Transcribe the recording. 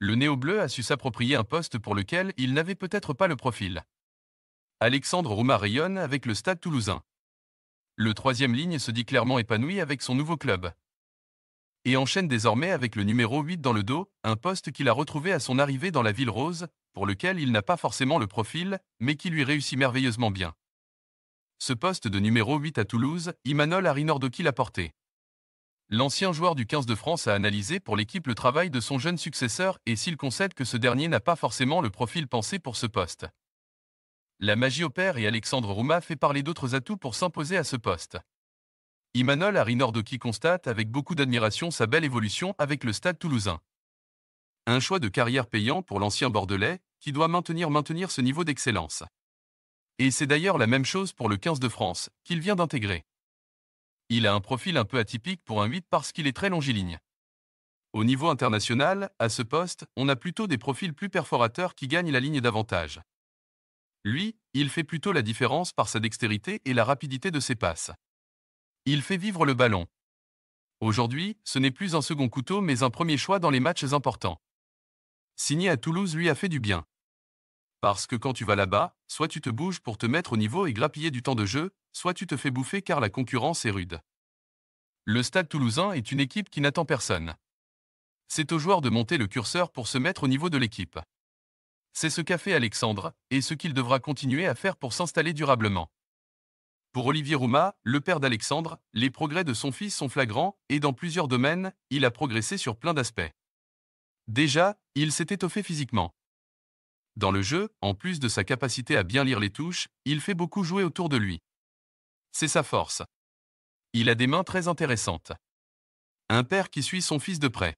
le néo-bleu a su s'approprier un poste pour lequel il n'avait peut-être pas le profil. Alexandre Rouma rayonne avec le stade toulousain. Le troisième ligne se dit clairement épanoui avec son nouveau club. Et enchaîne désormais avec le numéro 8 dans le dos, un poste qu'il a retrouvé à son arrivée dans la ville rose, pour lequel il n'a pas forcément le profil, mais qui lui réussit merveilleusement bien. Ce poste de numéro 8 à Toulouse, Imanol Arinordoki l'a porté. L'ancien joueur du 15 de France a analysé pour l'équipe le travail de son jeune successeur et s'il concède que ce dernier n'a pas forcément le profil pensé pour ce poste. La magie opère et Alexandre Rouma fait parler d'autres atouts pour s'imposer à ce poste. Imanol qui constate avec beaucoup d'admiration sa belle évolution avec le stade toulousain. Un choix de carrière payant pour l'ancien Bordelais, qui doit maintenir maintenir ce niveau d'excellence. Et c'est d'ailleurs la même chose pour le 15 de France, qu'il vient d'intégrer. Il a un profil un peu atypique pour un 8 parce qu'il est très longiligne. Au niveau international, à ce poste, on a plutôt des profils plus perforateurs qui gagnent la ligne davantage. Lui, il fait plutôt la différence par sa dextérité et la rapidité de ses passes. Il fait vivre le ballon. Aujourd'hui, ce n'est plus un second couteau mais un premier choix dans les matchs importants. Signé à Toulouse lui a fait du bien. Parce que quand tu vas là-bas, soit tu te bouges pour te mettre au niveau et grappiller du temps de jeu, soit tu te fais bouffer car la concurrence est rude. Le Stade toulousain est une équipe qui n'attend personne. C'est au joueur de monter le curseur pour se mettre au niveau de l'équipe. C'est ce qu'a fait Alexandre, et ce qu'il devra continuer à faire pour s'installer durablement. Pour Olivier Rouma, le père d'Alexandre, les progrès de son fils sont flagrants, et dans plusieurs domaines, il a progressé sur plein d'aspects. Déjà, il s'est étoffé physiquement. Dans le jeu, en plus de sa capacité à bien lire les touches, il fait beaucoup jouer autour de lui. C'est sa force. Il a des mains très intéressantes. Un père qui suit son fils de près.